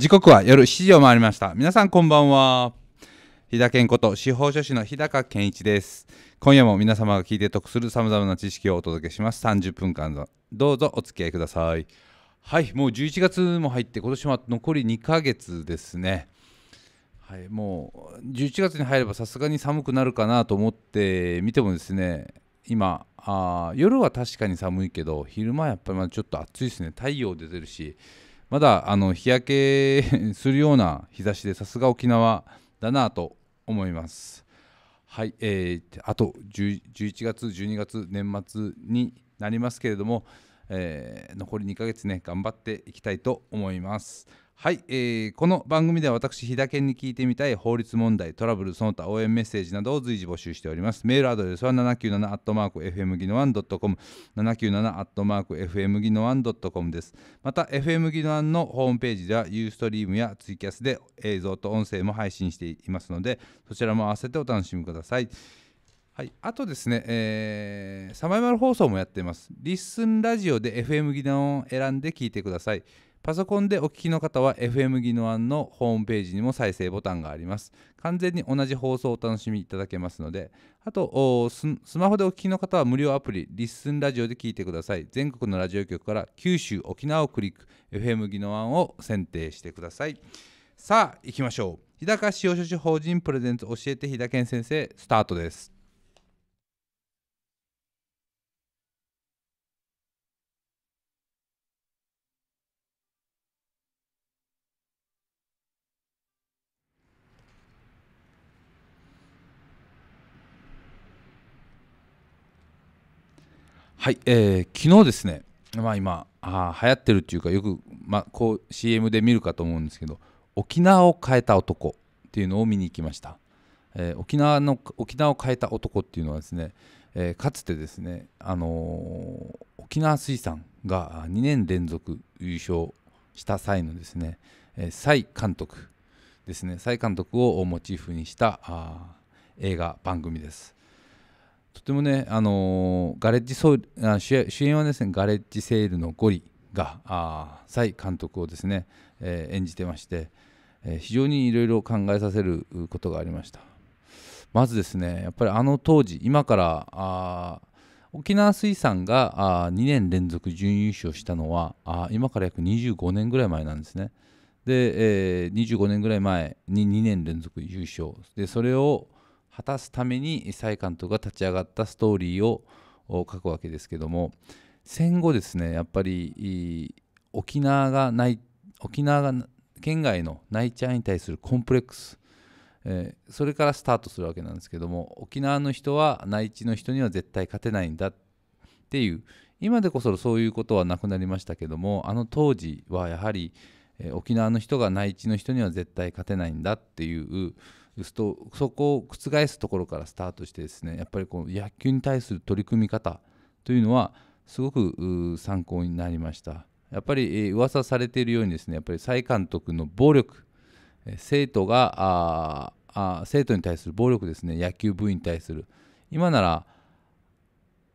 時刻は夜7時を回りました皆さんこんばんは日田健こと司法書士の日高健一です今夜も皆様が聞いて得するさまざまな知識をお届けします30分間どうぞお付き合いくださいはいもう11月も入って今年は残り2ヶ月ですねはい、もう11月に入ればさすがに寒くなるかなと思って見てもですね今あ夜は確かに寒いけど昼間はやっぱりまだちょっと暑いですね太陽出てるしまだあの日焼けするような日差しでさすが沖縄だなと思います。はい、えー、あと11月、12月、年末になりますけれども、えー、残り2ヶ月ね、頑張っていきたいと思います。はい、えー、この番組では私日田健に聞いてみたい法律問題トラブルその他応援メッセージなどを随時募集しておりますメールアドレスは 797-fm 技能 n c o m 797-fm 技能 1.com ですまた FM 技能ンのホームページではユーストリームやツイキャスで映像と音声も配信していますのでそちらも合わせてお楽しみくださいはい、あとですね、えー、サバイバル放送もやっています。リッスンラジオで FM 技能を選んで聞いてください。パソコンでお聞きの方は FM 技能案のホームページにも再生ボタンがあります。完全に同じ放送をお楽しみいただけますので、あとスマホでお聞きの方は無料アプリリッスンラジオで聞いてください。全国のラジオ局から九州、沖縄をクリック、FM 技能案を選定してください。さあ、行きましょう。日高市洋書士法人プレゼンツ教えて日田健先生、スタートです。はい、えー、昨日ですね、まあ、今あ流行ってるっていうかよく、まあ、こう CM で見るかと思うんですけど「沖縄を変えた男」っていうのを見に行きました、えー、沖縄の沖縄を変えた男っていうのはですね、えー、かつてですね、あのー、沖縄水産が2年連続優勝した際のですね、えー、監督ですね蔡監督をモチーフにしたあ映画番組ですとてもね、あのー、ガレッジソウあ主演はですねガレッジセールのゴリがあ蔡監督をですね、えー、演じてまして、えー、非常にいろいろ考えさせることがありましたまずですねやっぱりあの当時今からあ沖縄水産があ2年連続準優勝したのはあ今から約25年ぐらい前なんですねで、えー、25年ぐらい前に2年連続優勝でそれを果たすために蔡監督が立ち上がったストーリーを書くわけですけども戦後ですねやっぱり沖縄がない沖縄が県外のナイチャーに対するコンプレックス、えー、それからスタートするわけなんですけども沖縄の人は内地の人には絶対勝てないんだっていう今でこそそういうことはなくなりましたけどもあの当時はやはりえ沖縄の人が内地の人には絶対勝てないんだっていうそこを覆すところからスタートしてですねやっぱりこう野球に対する取り組み方というのはすごく参考になりましたやっぱり、えー、噂されているようにですねやっぱり再監督の暴力、え生徒があ生徒に対する暴力ですね野球部員に対する今なら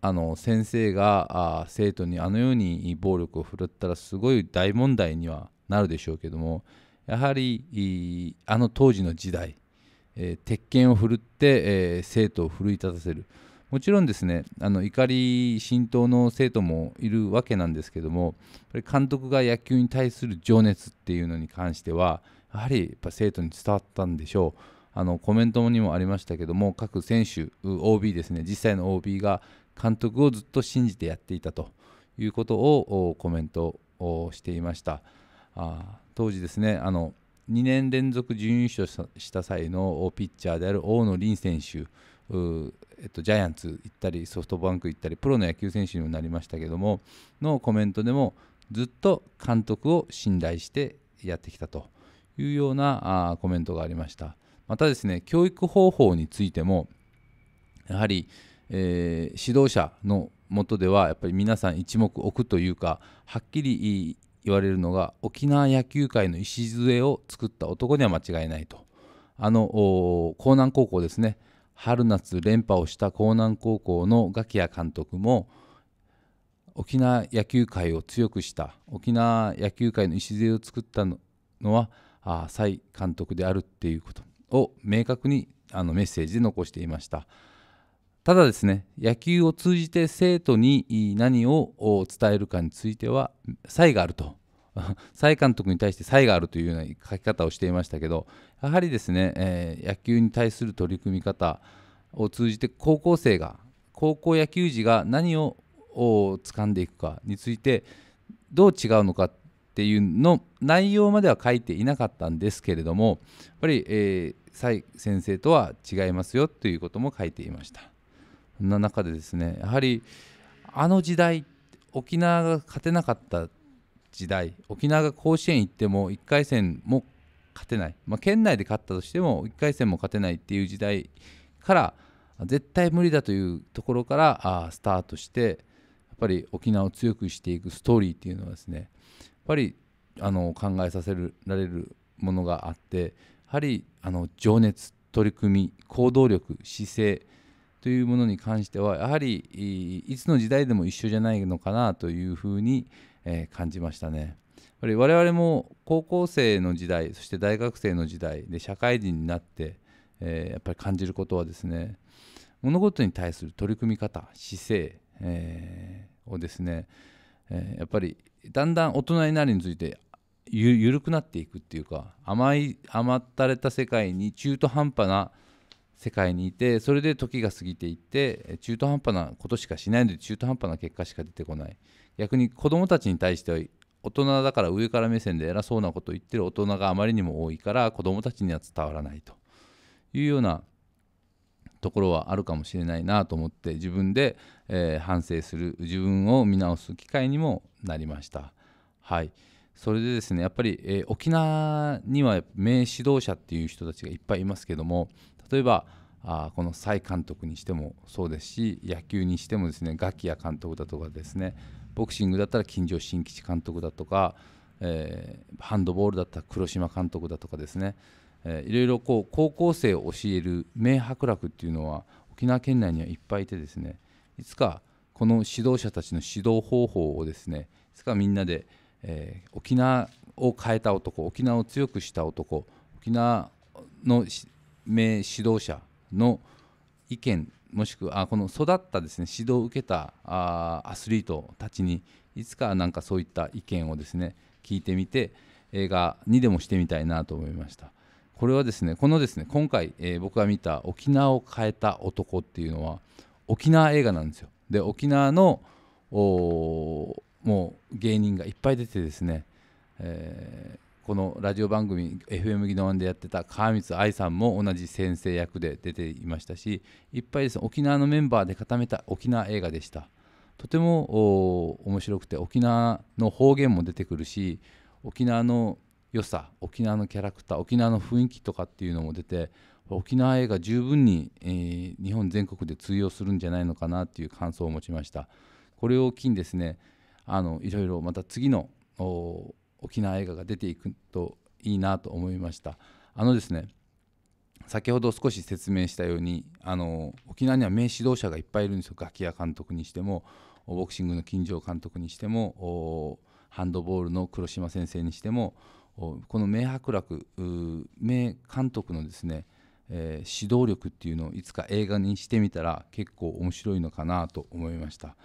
あの先生があ生徒にあのように暴力を振るったらすごい大問題にはなるでしょうけどもやはりあの当時の時代、えー、鉄拳を振るって、えー、生徒を奮い立たせるもちろんですねあの怒り浸透の生徒もいるわけなんですけども監督が野球に対する情熱っていうのに関してはやはりやっぱ生徒に伝わったんでしょうあのコメントにもありましたけども各選手 OB ですね実際の OB が監督をずっと信じてやっていたということをコメントをしていました。あ当時ですねあの2年連続準優勝した際のピッチャーである大野凛選手えっと、ジャイアンツ行ったりソフトバンク行ったりプロの野球選手にもなりましたけどものコメントでもずっと監督を信頼してやってきたというようなあコメントがありましたまたですね教育方法についてもやはり、えー、指導者のもとではやっぱり皆さん一目置くというかはっきり言われるのが沖縄野球界の礎を作った男には間違いないとあの江南高校ですね春夏連覇をした江南高校のガキア監督も沖縄野球界を強くした沖縄野球界の礎を作ったのは蔡監督であるっていうことを明確にあのメッセージで残していました。ただですね野球を通じて生徒に何を伝えるかについては差異があると蔡 監督に対して差異があるというような書き方をしていましたけどやはりですね、えー、野球に対する取り組み方を通じて高校生が高校野球児が何を掴んでいくかについてどう違うのかっていうの内容までは書いていなかったんですけれどもやっぱり、えー、蔡先生とは違いますよということも書いていました。な中でですねやはりあの時代沖縄が勝てなかった時代沖縄が甲子園行っても1回戦も勝てない、まあ、県内で勝ったとしても1回戦も勝てないっていう時代から絶対無理だというところからあスタートしてやっぱり沖縄を強くしていくストーリーっていうのはですねやっぱりあの考えさせられるものがあってやはりあの情熱取り組み行動力姿勢というものに関してはやはりいつの時代でも一緒じゃないのかなというふうに、え感じましたね。やっぱり我々も高校生の時代そして大学生の時代で社会人になって、えやっぱり感じることはですね物事に対する取り組み方姿勢、をですね、えやっぱりだんだん大人になるについてゆ緩くなっていくっていうか甘い甘ったれた世界に中途半端な世界にいてそれで時が過ぎていって中途半端なことしかしないので中途半端な結果しか出てこない逆に子どもたちに対しては大人だから上から目線で偉そうなことを言ってる大人があまりにも多いから子どもたちには伝わらないというようなところはあるかもしれないなと思って自分で、え反省する自分を見直す機会にもなりました。はいそれでですねやっぱり、え沖縄には名指導者っていう人たちがいっぱいいますけども例えばあこの蔡監督にしてもそうですし野球にしてもですねガキや監督だとかですねボクシングだったら金城新吉監督だとか、えー、ハンドボールだったら黒島監督だとかですね、えー、いろいろこう高校生を教える名伯楽っていうのは沖縄県内にはいっぱいいてですねいつかこの指導者たちの指導方法をですねいつかみんなで、えー、沖縄を変えた男沖縄を強くした男沖縄の名指導者の意見もしくはこの育ったですね指導を受けたあアスリートたちにいつかなんかそういった意見をですね聞いてみて映画にでもしてみたいなと思いましたこれはですねこのですね今回、えー、僕が見た「沖縄を変えた男」っていうのは沖縄映画なんですよで沖縄のもう芸人がいっぱい出てですね、えこのラジオ番組 FM ギワン」でやってた川光愛さんも同じ先生役で出ていましたしいっぱいです沖縄のメンバーで固めた沖縄映画でしたとても面白くて沖縄の方言も出てくるし沖縄の良さ沖縄のキャラクター沖縄の雰囲気とかっていうのも出て沖縄映画十分に、えー、日本全国で通用するんじゃないのかなっていう感想を持ちましたこれを機にですねあのいろいろまた次の沖縄映画が出ていくといいなと思いましたあのですね先ほど少し説明したようにあの沖縄には名指導者がいっぱいいるんですよガキ屋監督にしてもボクシングの金城監督にしてもハンドボールの黒島先生にしてもこの名伯楽名監督のですね、えー、指導力っていうのをいつか映画にしてみたら結構面白いのかなと思いました。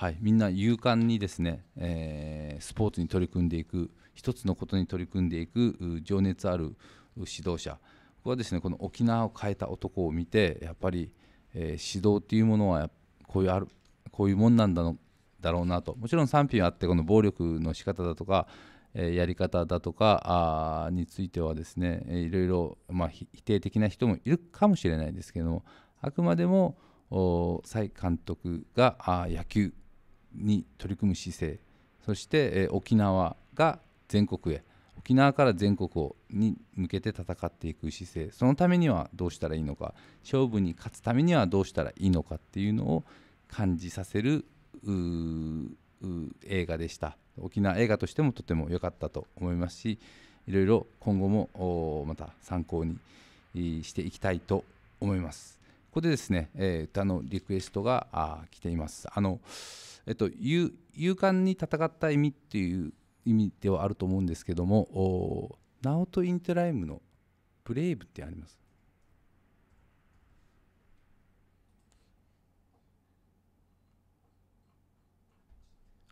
はい、みんな勇敢にですね、えー、スポーツに取り組んでいく一つのことに取り組んでいく情熱ある指導者僕はですねこの沖縄を変えた男を見てやっぱり、えー、指導っていうものはこういうあるこういうもんなんだのだろうなともちろん賛否あってこの暴力の仕方だとか、えー、やり方だとかについてはですねいろいろ、まあ、否定的な人もいるかもしれないですけどもあくまでも崔監督が野球に取り組む姿勢そして、え沖縄が全国へ沖縄から全国をに向けて戦っていく姿勢そのためにはどうしたらいいのか勝負に勝つためにはどうしたらいいのかっていうのを感じさせる映画でした沖縄映画としてもとても良かったと思いますしいろいろ今後もまた参考にしていきたいと思います。ここでですね、えー、歌のリクエストがあ来ています。あのえっと、勇敢に戦った意味っていう意味ではあると思うんですけども「おナオト・インテライム」の「ブレイブ」ってあります。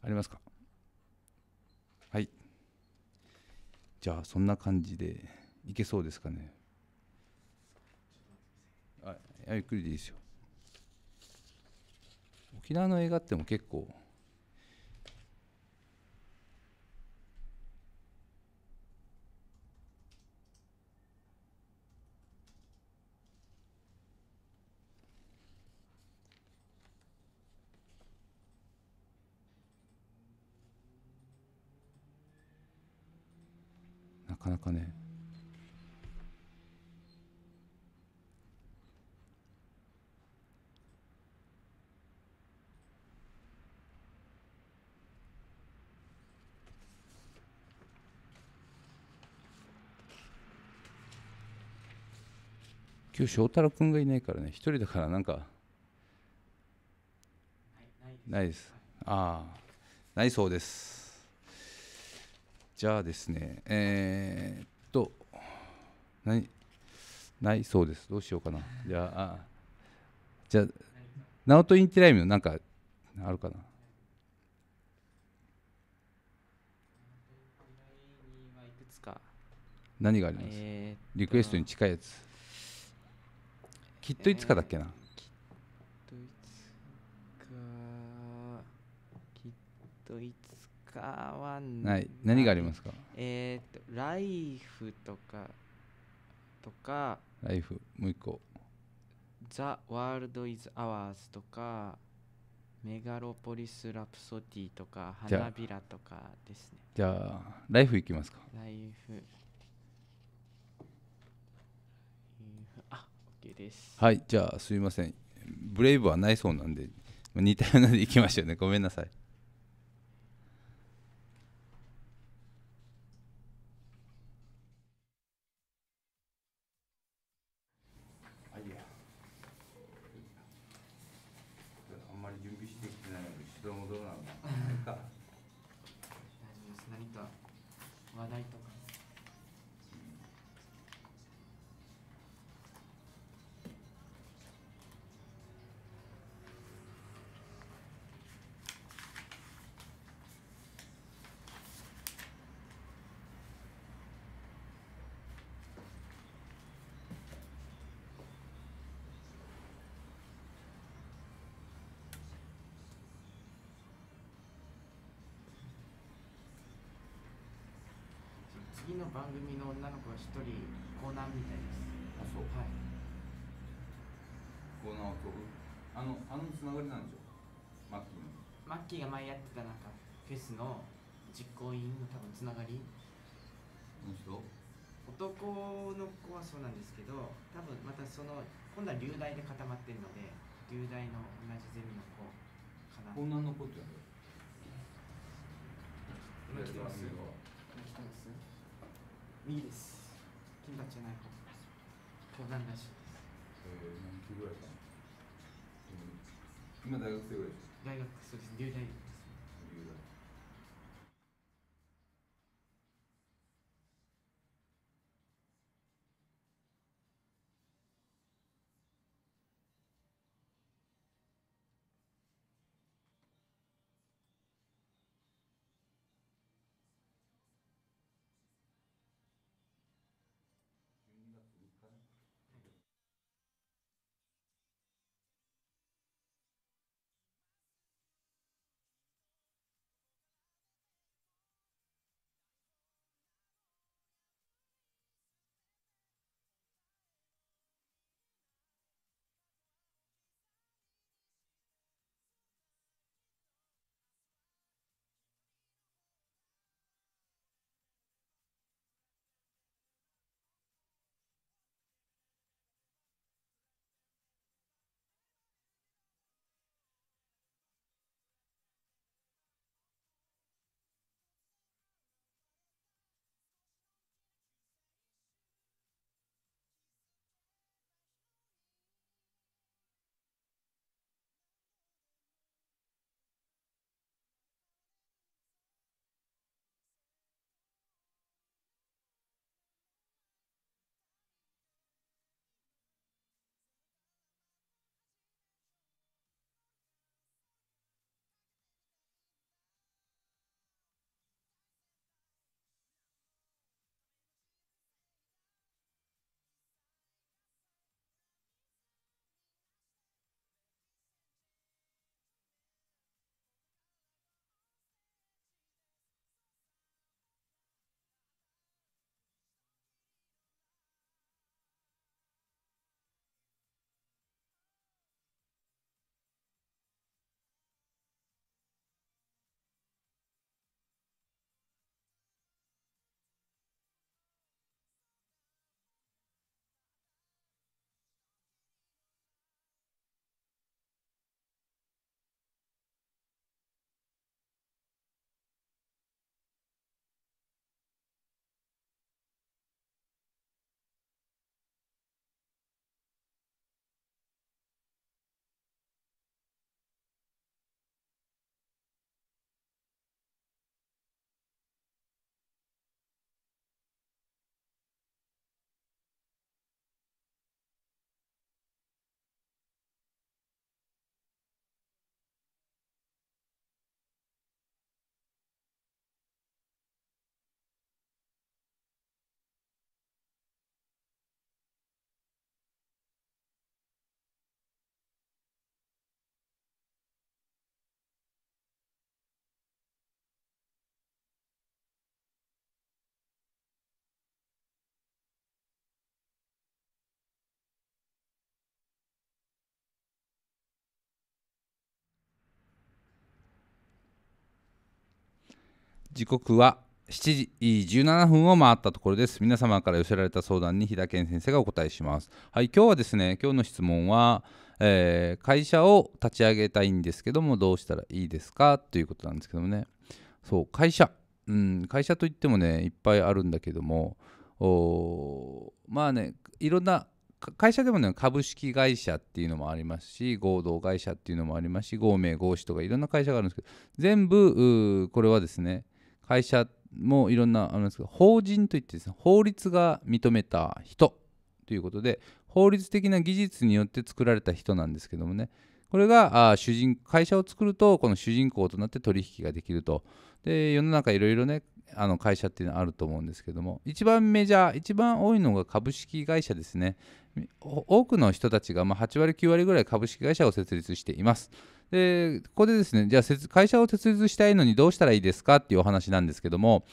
ありますかはいじゃあそんな感じでいけそうですかねゆっくりでいいですよ沖縄の映画っても結構なかなかね今日翔太郎君がいないからね一人だからなんかないですああないそうですじゃあですねえー、っといないそうですどうしようかなじゃああじゃあナオトインティライムなんかあるかな何があります、リクエストに近いやつきっといつかだっけな、きっといつかきっといつかはない何がありますかえっ、ー、とライフとかとかライフもう一個ザ・ワールド・イズ・アワーズとかメガロポリス・ラプソディとか花びらとかですねじゃあライフいきますかライフです。はい、じゃあすいません。ブレイブはないそうなんで、似たようなでいきましょうね。ごめんなさい。次の番組の女の子が一人コーナーみたいですあそうはいコーナーを飛ぶあのあのつながりなんですよマッキーのマッキーが前やってたなんかフェスの実行委員の多分つながりの人男の子はそうなんですけど多分またその今度は流大で固まってるので流大の同じゼミの子かな女の子ってやる今来てますよ右です金たじゃない方東南ラジオえー、何級ぐらいかな今大学生ぐらいです大学そうです入大時刻は7時17分を回ったところです皆様から寄せられた相談に日田健先生がお答えしますはい今日はですね今日の質問は、えー、会社を立ち上げたいんですけどもどうしたらいいですかということなんですけどもねそう会社うん会社といってもねいっぱいあるんだけどもおまあねいろんな会社でもね株式会社っていうのもありますし合同会社っていうのもありますし合名合資とかいろんな会社があるんですけど全部これはですね会社もいろんなあるんですけど法人といってです、ね、法律が認めた人ということで法律的な技術によって作られた人なんですけどもねこれがあ主人会社を作るとこの主人公となって取引ができるとで世の中いろいろねあの会社っていうのはあると思うんですけども一番メジャー一番多いのが株式会社ですね多くの人たちがま8割9割ぐらい株式会社を設立していますでここでですねじゃあ会社を設立したいのにどうしたらいいですかっていうお話なんですけども、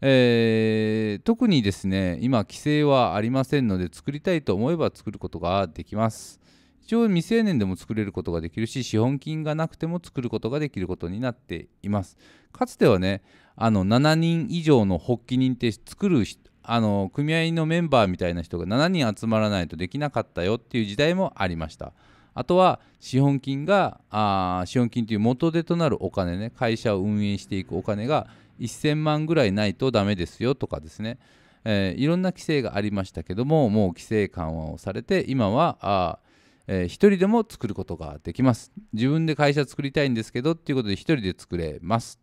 えー、特にですね今規制はありませんので作りたいと思えば作ることができます一応未成年でも作れることができるし資本金がなくても作ることができることになっていますかつてはねあの7人以上の発起人って作るあの組合のメンバーみたいな人が7人集まらないとできなかったよっていう時代もありましたあとは資本金があ資本金という元手となるお金ね会社を運営していくお金が1000万ぐらいないとダメですよとかですね、えー、いろんな規制がありましたけどももう規制緩和をされて今はあ、えー、1人でも作ることができます自分で会社作りたいんですけどっていうことで1人で作れます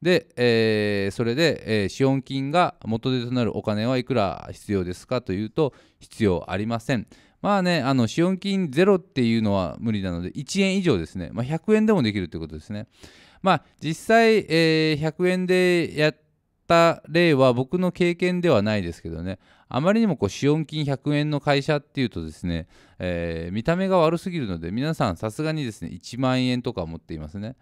で、えー、それで、えー、資本金が元手となるお金はいくら必要ですかというと必要ありませんまあね、あの、資本金ゼロっていうのは無理なので、1円以上ですね。まあ、100円でもできるということですね。まあ、実際、えー、100円でやった例は僕の経験ではないですけどね、あまりにもこう、資本金100円の会社っていうとですね、えー、見た目が悪すぎるので、皆さんさすがにですね、1万円とか持っていますね。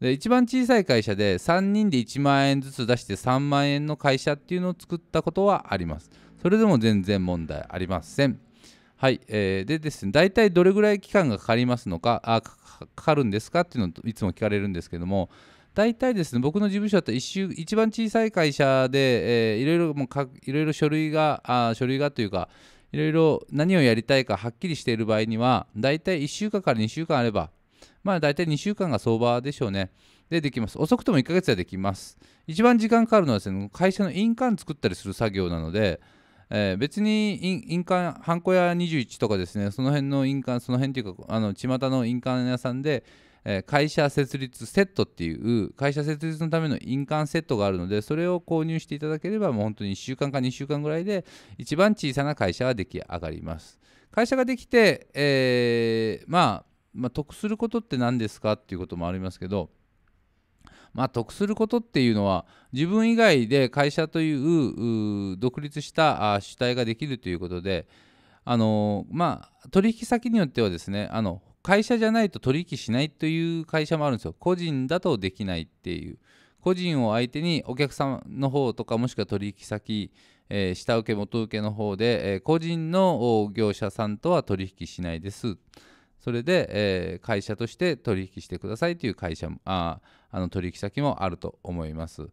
で一番小さい会社で3人で1万円ずつ出して3万円の会社っていうのを作ったことはあります。それでも全然問題ありません。はい、えー、でですね大体どれぐらい期間がかかりますのかあかかるんですかっていうのをいつも聞かれるんですけども大体ですね僕の事務所だったら一週一番小さい会社で、えー、いろいろもかいろいろ書類があ書類がというかいろいろ何をやりたいかはっきりしている場合には大体1週間から2週間あればまあ大体2週間が相場でしょうねでできます遅くとも1ヶ月はできます一番時間かかるのはですね会社の印鑑作ったりする作業なのでえー、別に印鑑ハンコ屋21とかですねその辺の印鑑その辺っていうかあの巷の印鑑屋さんで、えー、会社設立セットっていう会社設立のための印鑑セットがあるのでそれを購入していただければもう本当に1週間か2週間ぐらいで一番小さな会社は出来上がります会社ができて、えー、まあ、まあ、得することって何ですかっていうこともありますけどまあ、得することっていうのは自分以外で会社という独立した主体ができるということであの、まあ、取引先によってはですねあの会社じゃないと取引しないという会社もあるんですよ個人だとできないっていう個人を相手にお客様の方とかもしくは取引先、えー、下請け元請けの方で、えー、個人の業者さんとは取引しないですそれで、えー、会社として取引してくださいという会社もああの取引先もあると思います。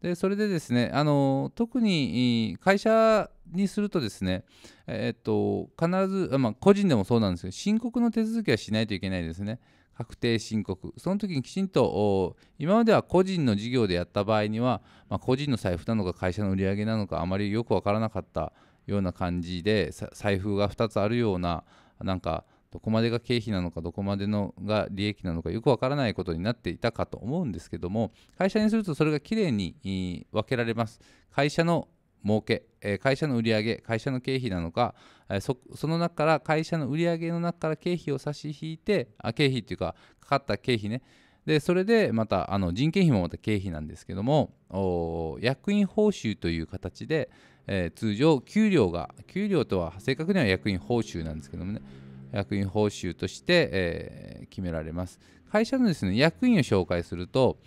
でそれでですねあの特に会社にするとですね、えー、っと必ず、まあ、個人でもそうなんですけど申告の手続きはしないといけないですね。確定申告その時にきちんと今までは個人の事業でやった場合には、まあ、個人の財布なのか会社の売り上げなのかあまりよく分からなかったような感じで財布が2つあるようななんかどこまでが経費なのかどこまでのが利益なのかよくわからないことになっていたかと思うんですけども会社にするとそれがきれいに分けられます会社の儲け会社の売上会社の経費なのかその中から会社の売上の中から経費を差し引いてあ経費っていうかかかった経費ねでそれでまたあの人件費もまた経費なんですけども役員報酬という形で、えー、通常給料が給料とは正確には役員報酬なんですけどもね役員報酬として、えー、決められます会社のですね役員を紹介すると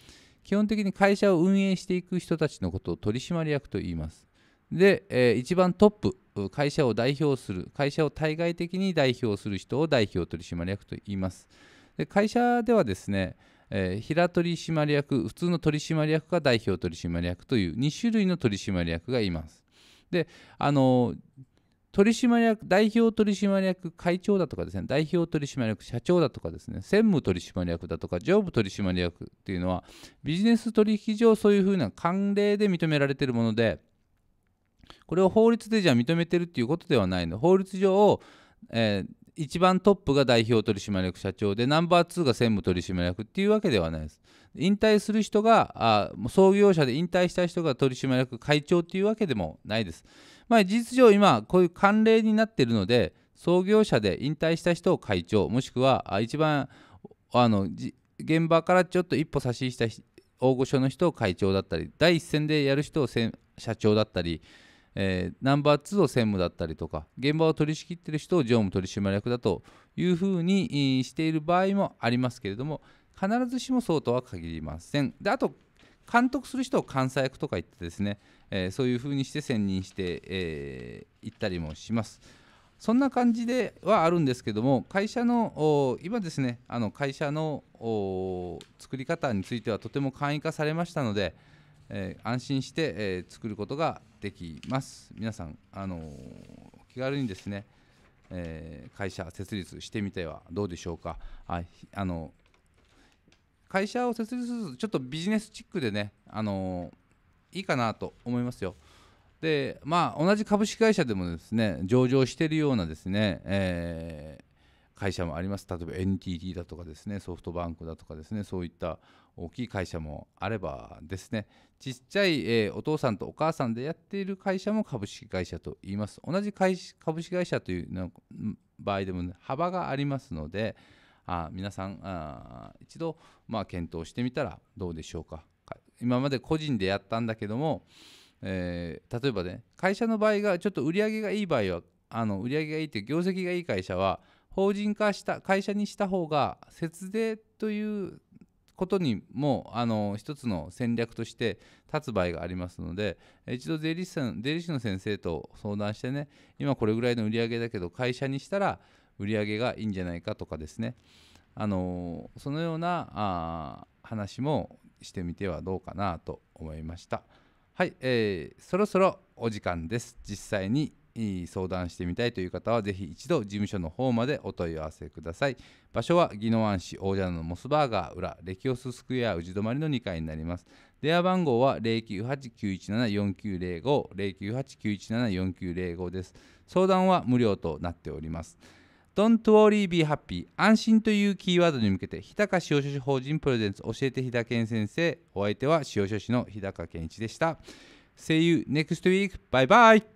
基本的に会社を運営していく人たちのことを取締役と言いますで、えー、一番トップ会社を代表する会社を対外的に代表する人を代表取締役と言いますで会社ではですね、えー、平取締役普通の取締役か代表取締役という2種類の取締役がいますであのー取締役代表取締役会長だとかですね代表取締役社長だとかですね専務取締役だとか常務取締役っていうのはビジネス取引上そういうふうな慣例で認められているものでこれを法律でじゃあ認めてるっていうことではないの法律上、えー、一番トップが代表取締役社長でナンバー2が専務取締役っていうわけではないです引退する人があ創業者で引退した人が取締役会長っていうわけでもないです、まあ、事実上今こういう慣例になっているので創業者で引退した人を会長もしくは一番あの現場からちょっと一歩差しした大御所の人を会長だったり第一線でやる人を社長だったりえー、ナンバー2を専務だったりとか現場を取り仕切っている人を常務取締役だというふうにしている場合もありますけれども必ずしもそうとは限りません。であと監督する人を監査役とか言ってですね、えー、そういうふうにして選任してい、えー、ったりもします。そんな感じではあるんですけども会社の今ですねあの会社の作り方についてはとても簡易化されましたので、えー、安心して、えー、作ることができます皆さん、あのー、気軽にですね、え会社設立してみてはどうでしょうかああの会社を設立するとちょっとビジネスチックでね、あのいいかなと思いますよでまあ同じ株式会社でもですね上場しているようなですね、えー会社もあります例えば NTT だとかですねソフトバンクだとかですねそういった大きい会社もあればですねちっちゃい、えお父さんとお母さんでやっている会社も株式会社と言います同じ株式会社というの場合でも、ね、幅がありますのであ皆さんあ一度、まあ、検討してみたらどうでしょうか今まで個人でやったんだけども、えー、例えばね会社の場合がちょっと売り上げがいい場合はあの売り上げがいいって業績がいい会社は法人化した会社にした方が節税ということにもあの一つの戦略として立つ場合がありますので一度税理士さん税理士の先生と相談してね今これぐらいの売り上げだけど会社にしたら売り上げがいいんじゃないかとかですねあのそのようなあ話もしてみてはどうかなと思いましたはい、えー、そろそろお時間です実際に相談してみたいという方はぜひ一度事務所の方までお問い合わせください場所は宜野湾市大蛇のモスバーガー裏レキオススクエア宇治泊の2階になります電話番号は0989174905 0989174905です相談は無料となっております Don't worry, be happy 安心というキーワードに向けて日高塩書士法人プレゼンツ教えて日高健先生お相手は塩書士の日高健一でした See you next week. Bye bye.